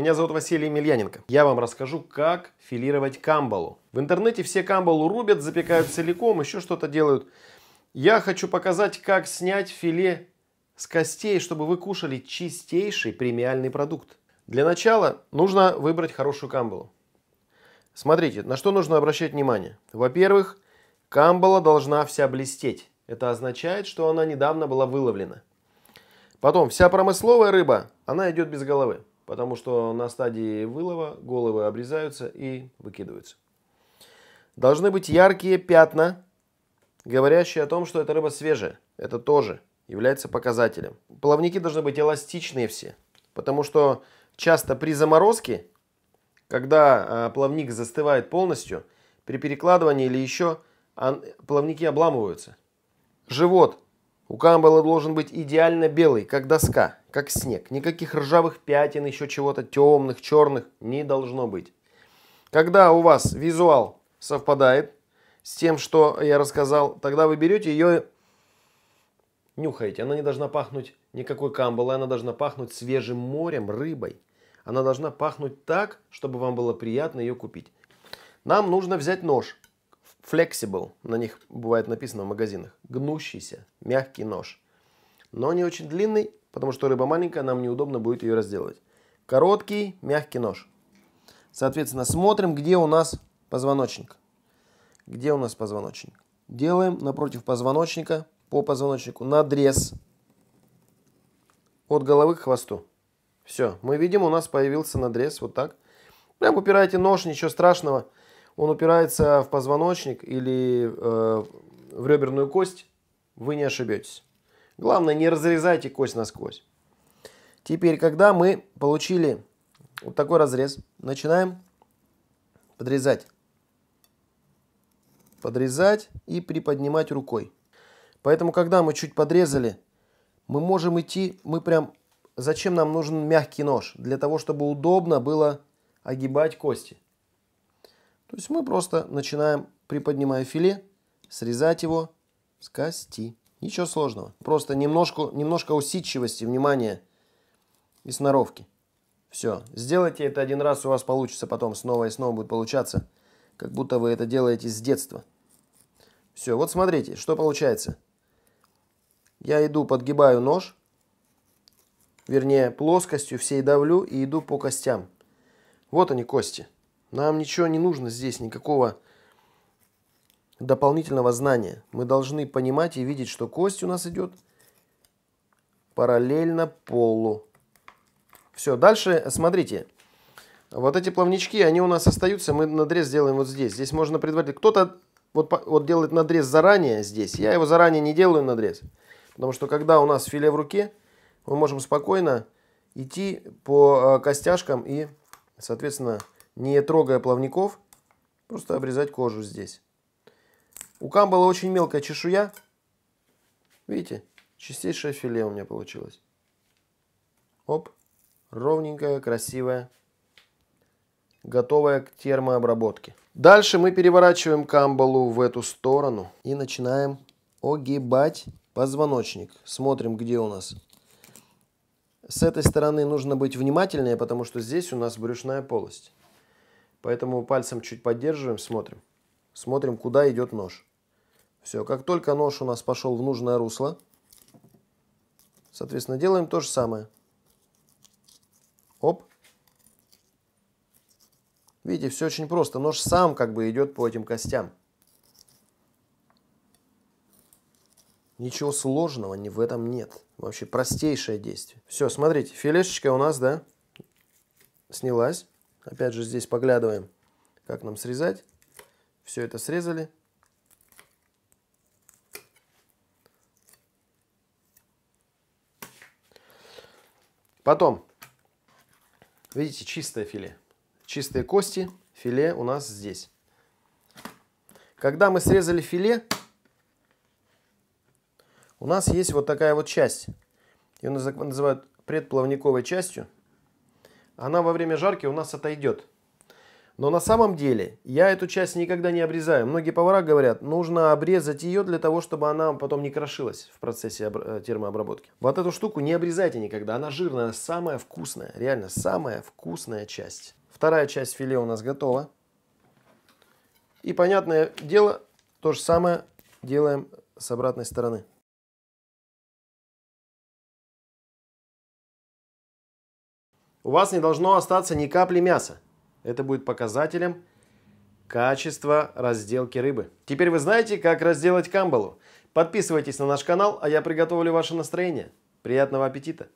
меня зовут Василий Емельяненко. Я вам расскажу, как филировать камбалу. В интернете все камбалу рубят, запекают целиком, еще что-то делают. Я хочу показать, как снять филе с костей, чтобы вы кушали чистейший премиальный продукт. Для начала нужно выбрать хорошую камбалу. Смотрите, на что нужно обращать внимание. Во-первых, камбала должна вся блестеть. Это означает, что она недавно была выловлена. Потом, вся промысловая рыба, она идет без головы потому что на стадии вылова головы обрезаются и выкидываются. Должны быть яркие пятна, говорящие о том, что эта рыба свежая. Это тоже является показателем. Плавники должны быть эластичные все, потому что часто при заморозке, когда а, плавник застывает полностью, при перекладывании или еще плавники обламываются. Живот у Камбала должен быть идеально белый, как доска, как снег. Никаких ржавых пятен, еще чего-то темных, черных не должно быть. Когда у вас визуал совпадает с тем, что я рассказал, тогда вы берете ее, нюхаете. Она не должна пахнуть никакой камбалой, она должна пахнуть свежим морем, рыбой. Она должна пахнуть так, чтобы вам было приятно ее купить. Нам нужно взять нож. Flexible, на них бывает написано в магазинах. Гнущийся, мягкий нож. Но не очень длинный, потому что рыба маленькая, нам неудобно будет ее разделывать. Короткий, мягкий нож. Соответственно, смотрим, где у нас позвоночник. Где у нас позвоночник? Делаем напротив позвоночника, по позвоночнику, надрез от головы к хвосту. Все, мы видим, у нас появился надрез вот так. Прям упираете нож, ничего страшного он упирается в позвоночник или э, в реберную кость, вы не ошибетесь. Главное, не разрезайте кость насквозь. Теперь, когда мы получили вот такой разрез, начинаем подрезать. Подрезать и приподнимать рукой. Поэтому, когда мы чуть подрезали, мы можем идти, мы прям... Зачем нам нужен мягкий нож? Для того, чтобы удобно было огибать кости. То есть мы просто начинаем, приподнимая филе, срезать его с кости. Ничего сложного. Просто немножко, немножко усидчивости, внимания и сноровки. Все. Сделайте это один раз, у вас получится потом снова и снова будет получаться, как будто вы это делаете с детства. Все, вот смотрите, что получается. Я иду, подгибаю нож, вернее плоскостью всей давлю и иду по костям. Вот они кости. Нам ничего не нужно здесь, никакого дополнительного знания. Мы должны понимать и видеть, что кость у нас идет параллельно полу. Все, дальше смотрите. Вот эти плавнички, они у нас остаются, мы надрез делаем вот здесь. Здесь можно предварительно... Кто-то вот, вот делает надрез заранее здесь. Я его заранее не делаю надрез. Потому что когда у нас филе в руке, мы можем спокойно идти по э, костяшкам и, соответственно, не трогая плавников, просто обрезать кожу здесь. У камбала очень мелкая чешуя. Видите, чистейшее филе у меня получилось. Оп, ровненькое, красивое, готовое к термообработке. Дальше мы переворачиваем камбалу в эту сторону и начинаем огибать позвоночник. Смотрим, где у нас. С этой стороны нужно быть внимательнее, потому что здесь у нас брюшная полость. Поэтому пальцем чуть поддерживаем, смотрим. Смотрим, куда идет нож. Все, как только нож у нас пошел в нужное русло, соответственно, делаем то же самое. Оп. Видите, все очень просто. Нож сам как бы идет по этим костям. Ничего сложного ни в этом нет. Вообще простейшее действие. Все, смотрите, филешечка у нас, да, снялась. Опять же здесь поглядываем, как нам срезать. Все это срезали. Потом, видите, чистое филе. Чистые кости, филе у нас здесь. Когда мы срезали филе, у нас есть вот такая вот часть. Ее называют предплавниковой частью она во время жарки у нас отойдет. Но на самом деле я эту часть никогда не обрезаю. Многие повара говорят, нужно обрезать ее для того, чтобы она потом не крошилась в процессе э, термообработки. Вот эту штуку не обрезайте никогда. Она жирная, самая вкусная, реально самая вкусная часть. Вторая часть филе у нас готова. И понятное дело, то же самое делаем с обратной стороны. У вас не должно остаться ни капли мяса. Это будет показателем качества разделки рыбы. Теперь вы знаете, как разделать камбалу. Подписывайтесь на наш канал, а я приготовлю ваше настроение. Приятного аппетита!